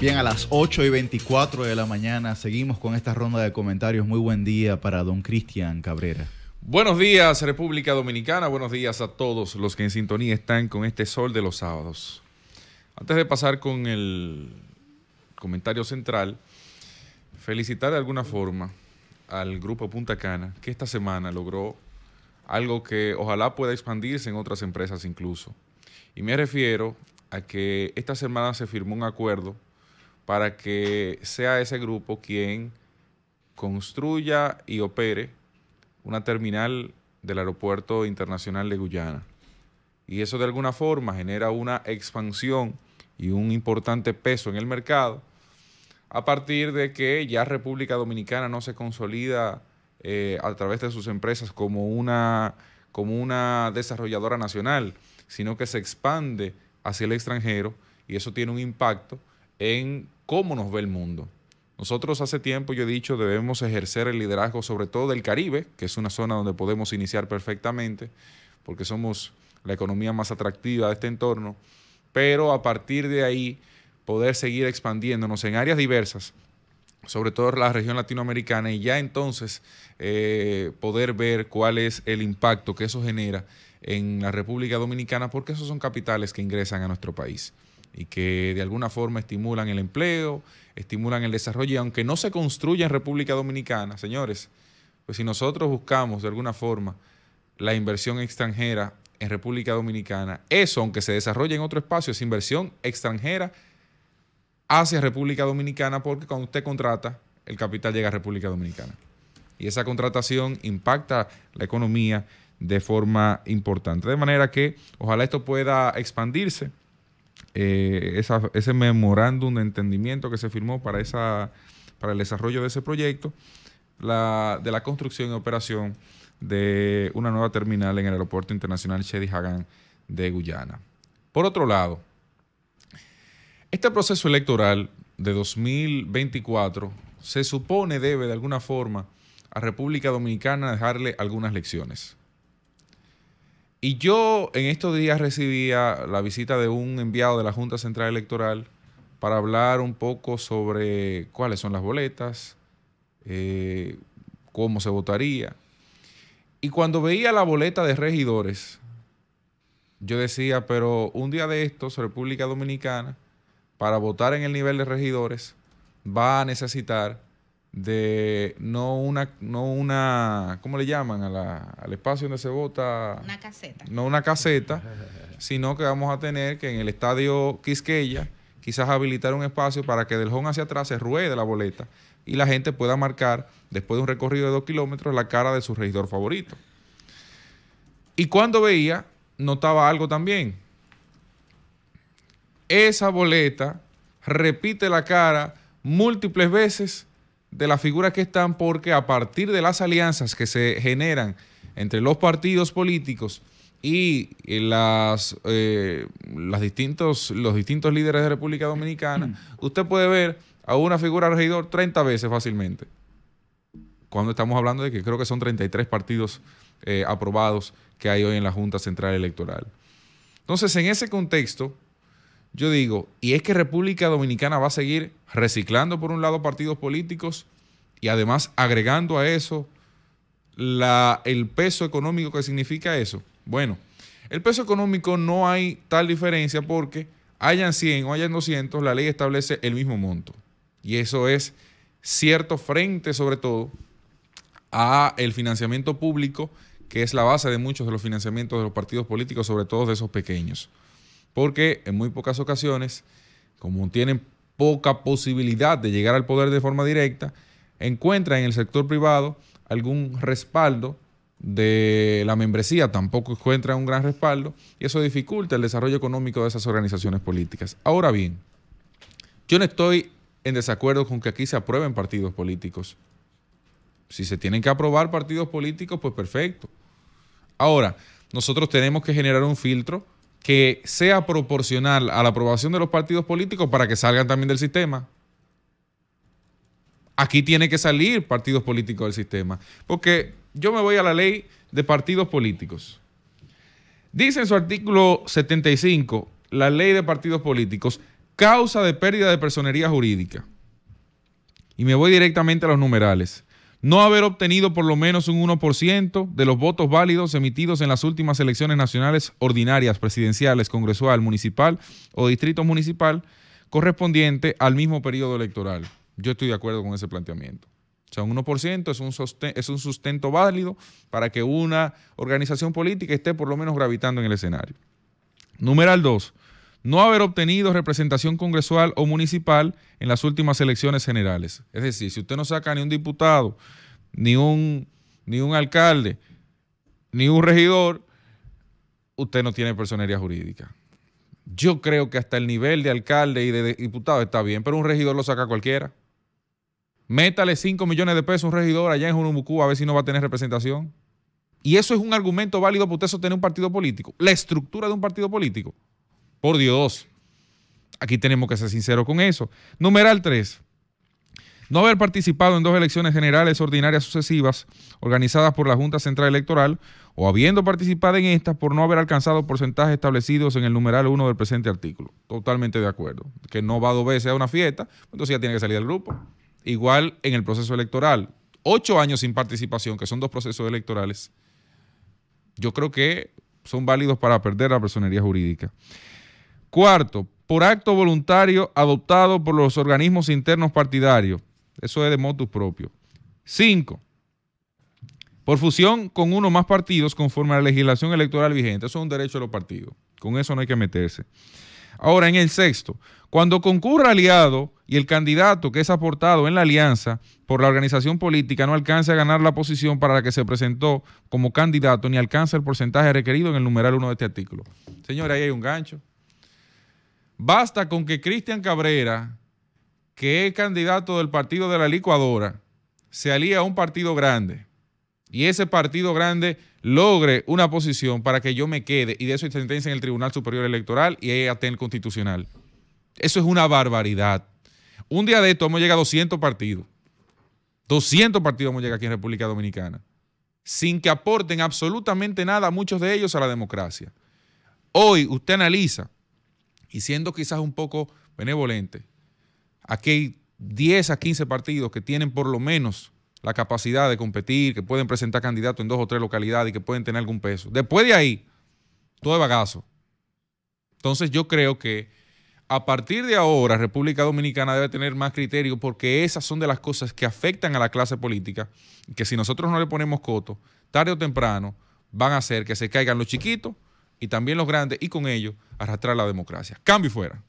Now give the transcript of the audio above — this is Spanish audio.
Bien, a las 8 y 24 de la mañana seguimos con esta ronda de comentarios. Muy buen día para don Cristian Cabrera. Buenos días, República Dominicana. Buenos días a todos los que en sintonía están con este sol de los sábados. Antes de pasar con el comentario central, felicitar de alguna forma al grupo Punta Cana, que esta semana logró algo que ojalá pueda expandirse en otras empresas incluso. Y me refiero a que esta semana se firmó un acuerdo para que sea ese grupo quien construya y opere una terminal del Aeropuerto Internacional de Guyana. Y eso de alguna forma genera una expansión y un importante peso en el mercado a partir de que ya República Dominicana no se consolida eh, a través de sus empresas como como una desarrolladora nacional, sino que se expande hacia el extranjero y eso tiene un impacto en cómo nos ve el mundo. Nosotros hace tiempo, yo he dicho, debemos ejercer el liderazgo sobre todo del Caribe, que es una zona donde podemos iniciar perfectamente, porque somos la economía más atractiva de este entorno, pero a partir de ahí poder seguir expandiéndonos en áreas diversas, sobre todo la región latinoamericana, y ya entonces eh, poder ver cuál es el impacto que eso genera en la República Dominicana, porque esos son capitales que ingresan a nuestro país y que de alguna forma estimulan el empleo, estimulan el desarrollo. Y aunque no se construya en República Dominicana, señores, pues si nosotros buscamos de alguna forma la inversión extranjera en República Dominicana, eso, aunque se desarrolle en otro espacio, es inversión extranjera hacia República Dominicana, porque cuando usted contrata, el capital llega a República Dominicana. Y esa contratación impacta la economía de forma importante. De manera que ojalá esto pueda expandirse eh, ese memorándum de entendimiento que se firmó para, esa, para el desarrollo de ese proyecto, la, de la construcción y operación de una nueva terminal en el Aeropuerto Internacional Shedi Hagan de Guyana. Por otro lado, este proceso electoral de 2024 se supone debe de alguna forma a República Dominicana dejarle algunas lecciones. Y yo en estos días recibía la visita de un enviado de la Junta Central Electoral para hablar un poco sobre cuáles son las boletas, eh, cómo se votaría. Y cuando veía la boleta de regidores, yo decía, pero un día de estos, República Dominicana, para votar en el nivel de regidores, va a necesitar de no una, no una, ¿cómo le llaman? al espacio donde se vota. Una caseta. No una caseta, sino que vamos a tener que en el estadio Quisqueya quizás habilitar un espacio para que del jón hacia atrás se ruede la boleta y la gente pueda marcar, después de un recorrido de dos kilómetros, la cara de su regidor favorito. Y cuando veía, notaba algo también. Esa boleta repite la cara múltiples veces de las figuras que están porque a partir de las alianzas que se generan entre los partidos políticos y eh, las, eh, las distintos, los distintos líderes de República Dominicana, mm. usted puede ver a una figura regidor 30 veces fácilmente. Cuando estamos hablando de que creo que son 33 partidos eh, aprobados que hay hoy en la Junta Central Electoral. Entonces, en ese contexto, yo digo, y es que República Dominicana va a seguir reciclando por un lado partidos políticos y además agregando a eso el peso económico que significa eso. Bueno, el peso económico no hay tal diferencia porque hayan 100 o hayan 200, la ley establece el mismo monto. Y eso es cierto frente sobre todo a el financiamiento público, que es la base de muchos de los financiamientos de los partidos políticos, sobre todo de esos pequeños porque en muy pocas ocasiones, como tienen poca posibilidad de llegar al poder de forma directa, encuentran en el sector privado algún respaldo de la membresía, tampoco encuentran un gran respaldo y eso dificulta el desarrollo económico de esas organizaciones políticas. Ahora bien, yo no estoy en desacuerdo con que aquí se aprueben partidos políticos. Si se tienen que aprobar partidos políticos, pues perfecto. Ahora, nosotros tenemos que generar un filtro que sea proporcional a la aprobación de los partidos políticos para que salgan también del sistema. Aquí tiene que salir partidos políticos del sistema, porque yo me voy a la ley de partidos políticos. Dice en su artículo 75, la ley de partidos políticos, causa de pérdida de personería jurídica. Y me voy directamente a los numerales no haber obtenido por lo menos un 1% de los votos válidos emitidos en las últimas elecciones nacionales ordinarias, presidenciales, congresual, municipal o distrito municipal correspondiente al mismo periodo electoral. Yo estoy de acuerdo con ese planteamiento. O sea, un 1% es un, es un sustento válido para que una organización política esté por lo menos gravitando en el escenario. Número 2 no haber obtenido representación congresual o municipal en las últimas elecciones generales. Es decir, si usted no saca ni un diputado, ni un, ni un alcalde, ni un regidor, usted no tiene personería jurídica. Yo creo que hasta el nivel de alcalde y de diputado está bien, pero un regidor lo saca cualquiera. Métale 5 millones de pesos a un regidor allá en Jurumucú a ver si no va a tener representación. Y eso es un argumento válido para usted sostener un partido político, la estructura de un partido político. Por Dios. Aquí tenemos que ser sinceros con eso. Numeral 3. No haber participado en dos elecciones generales ordinarias sucesivas organizadas por la Junta Central Electoral o habiendo participado en estas por no haber alcanzado porcentajes establecidos en el numeral 1 del presente artículo. Totalmente de acuerdo. Que no va dos veces a una fiesta, entonces ya tiene que salir del grupo. Igual en el proceso electoral. Ocho años sin participación, que son dos procesos electorales, yo creo que son válidos para perder la personería jurídica. Cuarto, por acto voluntario adoptado por los organismos internos partidarios. Eso es de motus propio. Cinco, por fusión con uno más partidos conforme a la legislación electoral vigente. Eso es un derecho de los partidos. Con eso no hay que meterse. Ahora, en el sexto, cuando concurra aliado y el candidato que es aportado en la alianza por la organización política no alcance a ganar la posición para la que se presentó como candidato ni alcanza el porcentaje requerido en el numeral 1 de este artículo. Señores, ahí hay un gancho. Basta con que Cristian Cabrera, que es candidato del partido de la licuadora, se alía a un partido grande y ese partido grande logre una posición para que yo me quede y de eso hay sentencia en el Tribunal Superior Electoral y hasta en el Constitucional. Eso es una barbaridad. Un día de esto hemos llegado a 200 partidos. 200 partidos hemos llegado aquí en República Dominicana. Sin que aporten absolutamente nada, muchos de ellos, a la democracia. Hoy usted analiza y siendo quizás un poco benevolente, aquí hay 10 a 15 partidos que tienen por lo menos la capacidad de competir, que pueden presentar candidatos en dos o tres localidades y que pueden tener algún peso. Después de ahí, todo es bagazo. Entonces yo creo que a partir de ahora República Dominicana debe tener más criterio porque esas son de las cosas que afectan a la clase política, que si nosotros no le ponemos coto, tarde o temprano van a hacer que se caigan los chiquitos y también los grandes y con ellos arrastrar la democracia. Cambio fuera.